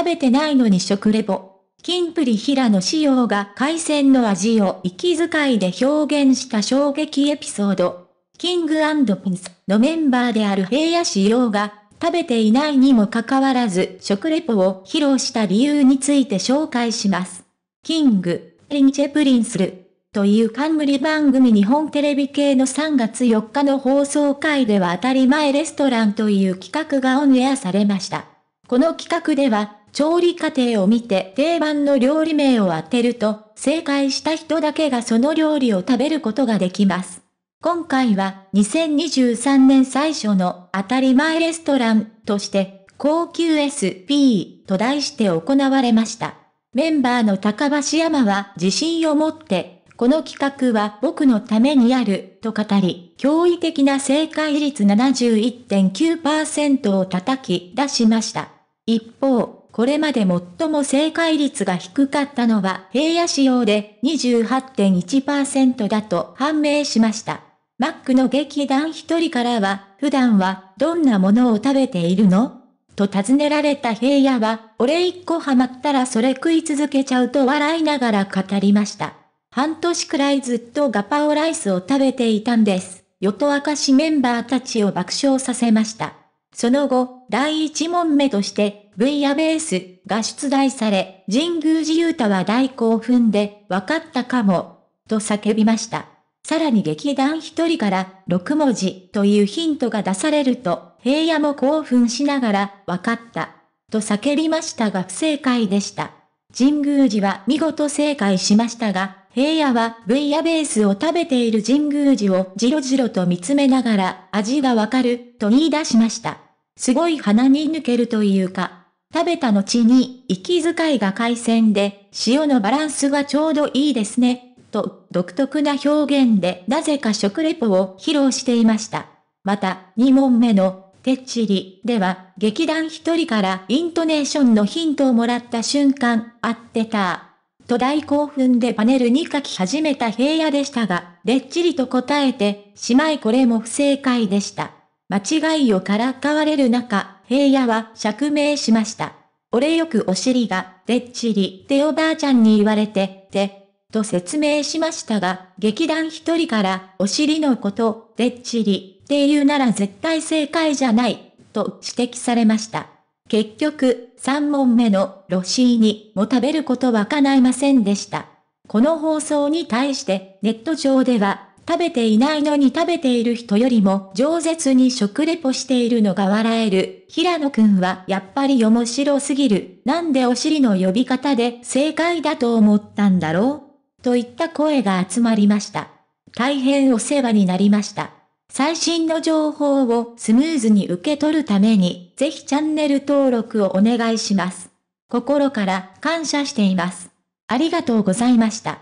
食べてないのに食レポ。キンプリ平野仕様が海鮮の味を息遣いで表現した衝撃エピソード。キングピンスのメンバーである平野仕様が食べていないにもかかわらず食レポを披露した理由について紹介します。キング、リンチェプリンスルという冠番組日本テレビ系の3月4日の放送回では当たり前レストランという企画がオンエアされました。この企画では調理過程を見て定番の料理名を当てると、正解した人だけがその料理を食べることができます。今回は2023年最初の当たり前レストランとして、高級 SP と題して行われました。メンバーの高橋山は自信を持って、この企画は僕のためにあると語り、驚異的な正解率71.9%を叩き出しました。一方、これまで最も正解率が低かったのは平野仕様で28.1%だと判明しました。マックの劇団一人からは、普段はどんなものを食べているのと尋ねられた平野は、俺一個ハマったらそれ食い続けちゃうと笑いながら語りました。半年くらいずっとガパオライスを食べていたんです。与と明石メンバーたちを爆笑させました。その後、第一問目として、V やベースが出題され、神宮寺勇太は大興奮で、わかったかも、と叫びました。さらに劇団一人から6文字というヒントが出されると、平野も興奮しながら、わかった、と叫びましたが不正解でした。神宮寺は見事正解しましたが、平野はブイヤベースを食べている神宮寺をじろじろと見つめながら味がわかると言い出しました。すごい鼻に抜けるというか、食べた後に、息遣いが海鮮で、塩のバランスがちょうどいいですね、と、独特な表現でなぜか食レポを披露していました。また、2問目の、てっちりでは、劇団一人からイントネーションのヒントをもらった瞬間、あってた。と大興奮でパネルに書き始めた平野でしたが、でっちりと答えて、しまいこれも不正解でした。間違いをからかわれる中、平野は釈明しました。俺よくお尻が、でっちり、っておばあちゃんに言われて、で、と説明しましたが、劇団一人から、お尻のこと、でっちり、って言うなら絶対正解じゃない、と指摘されました。結局、3問目のロシーニも食べることは叶いませんでした。この放送に対して、ネット上では、食べていないのに食べている人よりも饒舌に食レポしているのが笑える。平野くんはやっぱり面白すぎる。なんでお尻の呼び方で正解だと思ったんだろうといった声が集まりました。大変お世話になりました。最新の情報をスムーズに受け取るために、ぜひチャンネル登録をお願いします。心から感謝しています。ありがとうございました。